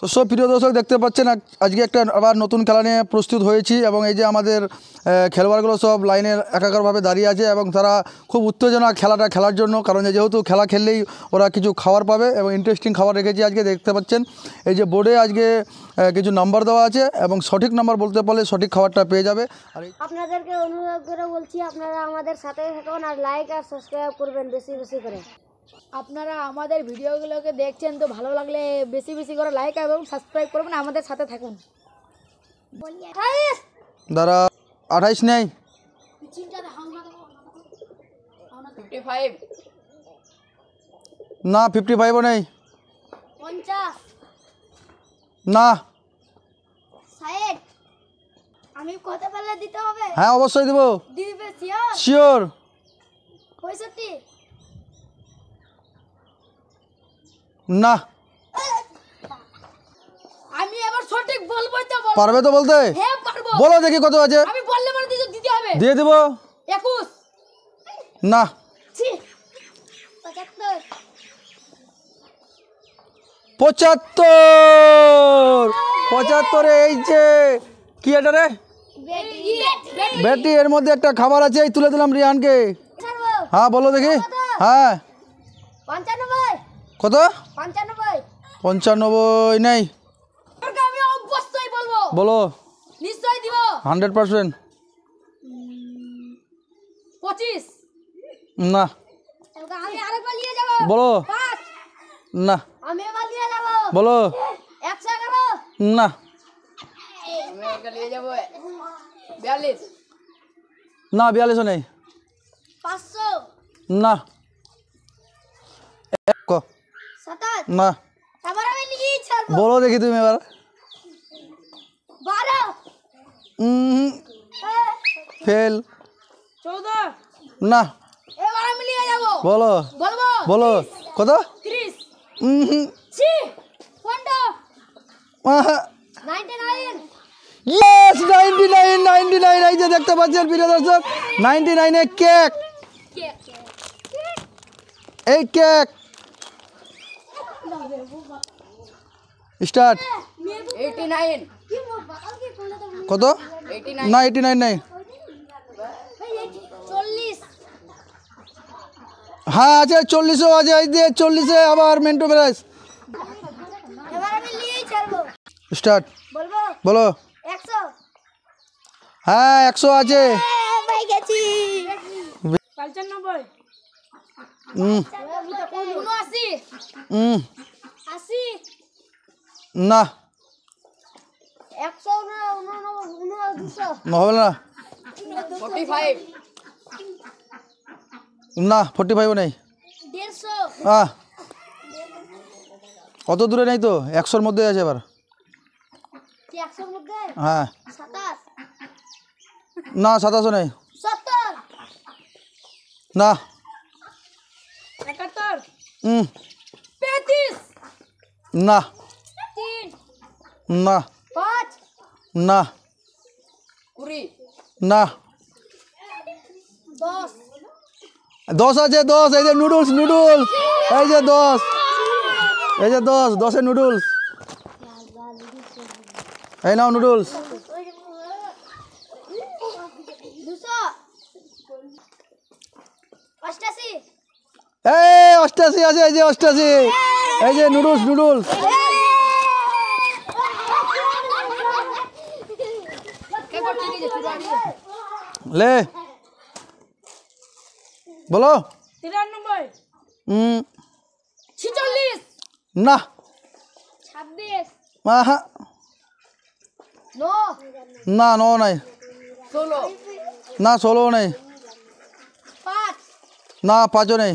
তো সব প্রিয় দর্শক দেখতে পাচ্ছেন আজকে একটা আবার নতুন খেলা নিয়ে প্রস্তুত হয়েছি এবং এই যে আমাদের খেলোয়াড়গুলো সব লাইনে একাকারভাবে দাঁড়িয়ে আছে এবং তারা খুব উত্তেজনা খেলাটা খেলার জন্য কারণ যেহেতু খেলা খেললেই ওরা কিছু খাবার পাবে এবং ইন্টারেস্টিং খাবার রেখেছি আজকে দেখতে পাচ্ছেন এই যে বোর্ডে আজকে কিছু নাম্বার দেওয়া আছে এবং সঠিক নাম্বার বলতে পারলে সঠিক খাবারটা পেয়ে যাবে আর আপনাদেরকে অনুরোধ করে বলছি আপনারা আমাদের সাথে থাকুন আর লাইক আর সাবস্ক্রাইব করবেন বেশি বেশি করে আপনারা আমাদের ভিডিওগুলোকে দেখছেন তো ভালো লাগলে বেশি বেশি করে লাইক এবং সাবস্ক্রাইব করবেন আমাদের সাথে থাকুন আঠাইশ নেই না ফিফটি ফাইভও নেই না দিতে হবে হ্যাঁ অবশ্যই দেবো দিবে শিওর না আমি এবার সঠিক বলবো তো পারবে তো বলতে হ্যাঁ পারবো বলো দেখি কত আছে আমি বললে মানে দিতে দিতে হবে দিয়ে দেব 21 না ছি 75 75 পঁচাত্তরে এই যে কি এটা রে বেটি এর মধ্যে একটা খাবার আছে এই তুলে দিলাম রিয়ানকে হ্যাঁ বলো দেখি হ্যাঁ কত পঞ্চানব্বই নেই বলো নিশ্চয়ই দিব হান্ড্রেড পার্সেন্ট পঁচিশ না বলো না বলো না বিয়াল্লিশ না বিয়াল্লিশও নেই না না বলো দেখি তুমি এবার হ্যাঁ। ফেল না বলো বলো কত yes ninety nine ninety nine এই যে দেখতে পাচ্ছেন প্রিয় দর্শক নাইনটি নাইনে কেক এই কেক दाबे वो बता स्टार्ट 89 কি বল বল কি কইতো 89 না 89 নাই হ্যাঁ, এই 40 हां अजय 40 আছে अजय दे 40 এ আবার মেনটো প্রাইস আমরা বিলিয়েই চলবো स्टार्ट বলবো বলো 100 हां 100 আছে হ্যাঁ, পাই গেছি 95 না হবে না না ফোর্টি ফাইভ নেই কত দূরে নেই তো একশোর মধ্যে আছে এবার হ্যাঁ না সাতাশও নেই না না না না না দশ আছে দশ এই যে নুডলস নুডলস এই যে দশ এই যে দশ দশে নুডলস এই নাও নুডলস অষ্টাশি এই অষ্টাশি আছে এই যে অষ্টাশি এই যে নুডলস নুডলস লে বলো না না ন নাই না ষোলো নেই না পাঁচও নেই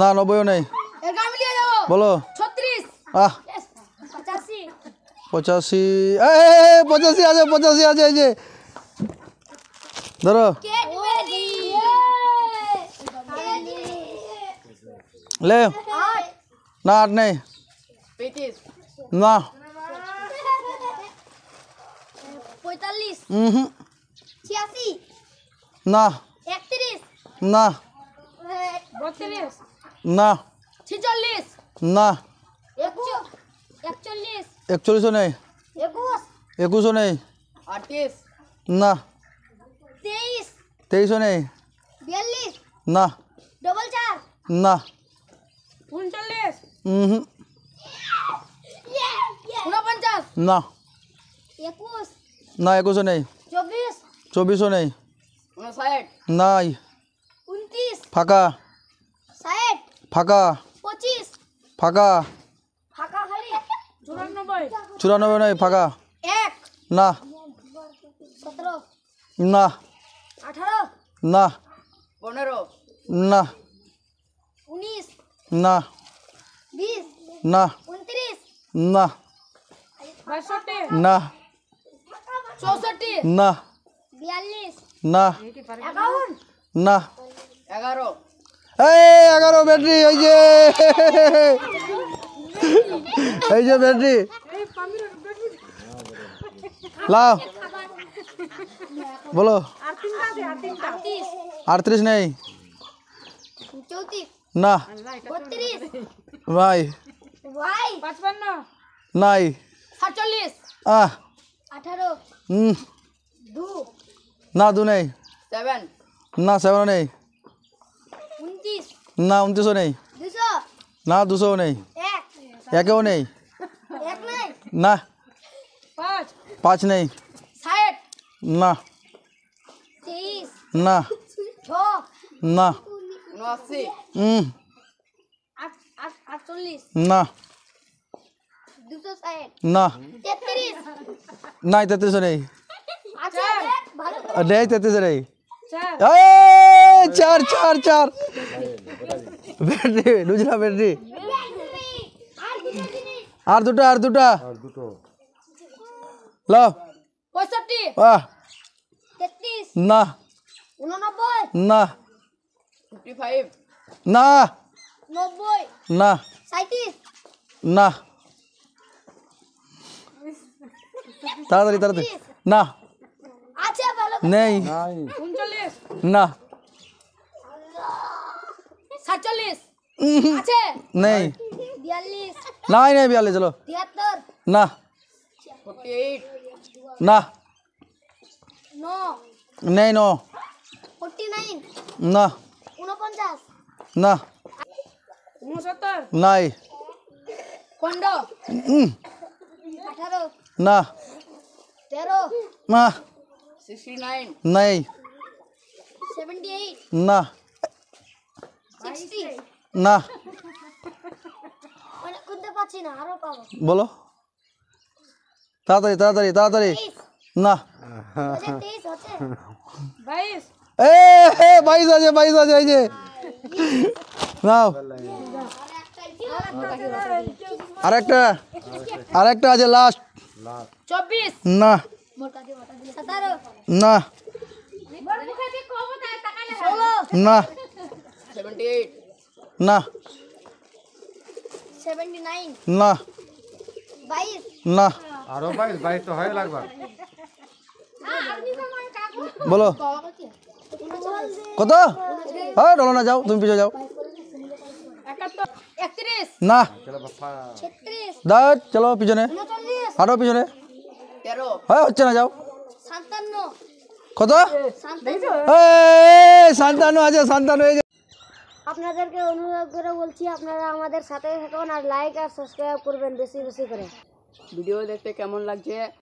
না নব্বইও নেই বলো আহ পঁচাশি পঁচাশি আছে পঁচাশি আছে এই যে ধরো লে না আট নেই না পঁয়তাল্লিশ হুম না না না না একচল্লিশও নেই একুশও নেই না তেইশও নেই না না না না একুশও নেই চব্বিশও নেই নাই ফাঁকা ফাঁকা পঁচিশ ফাঁকা ফাঁকা খালি চুরানব্বই নয় ফাঁকা এক না সতেরো না আঠারো না পনেরো না উনিশ না বিশ না উনত্রিশ না বাষট্টি না চৌষট্টি না বিয়াল্লিশ না না এগারো এই এগারো ব্যাটারি এই যে এই যে ব্যাটারি লাও বলো আটত্রিশ নেই না ভাই নাই আহ না দু নেই না সেভেন নেই না উনত্রিশও নেই না দুশো নেই একেও নেই না পাঁচ নেই না না না না না না তেত্রিশও নেই আচ্ছা, নেই তেত্রিশও নেই চার চার চার ব্যাটারি বুঝলা ব্যাটারি আর দুটো আর দুটো লাও বাহ না না না না না তাড়াতাড়ি তাড়াতাড়ি না নেই না সাতচল্লিশ আছে নেই নাই নাই বিয়াল্লিশ চলো না না নেই ন না না নাই না না নাই না না মানে বলো তাড়াতাড়ি তাড়াতাড়ি তাড়াতাড়ি না এ বাইশ আছে বাইশ আছে এই যে নাও আরেকটা আরেকটা আছে লাস্ট চব্বিশ না না বলো কত হ্যাঁ ডলো না যাও তুমি পিছিয়ে যাও না দাও চলো পিছনে আরো পিছনে হ্যাঁ হচ্ছে না যাও কত সান্তানু আছে সান্তানু এই আপনাদেরকে অনুরোধ করে বলছি আপনারা আমাদের সাথে থাকুন আর লাইক আর সাবস্ক্রাইব করবেন বেশি বেশি করে ভিডিও দেখতে কেমন লাগছে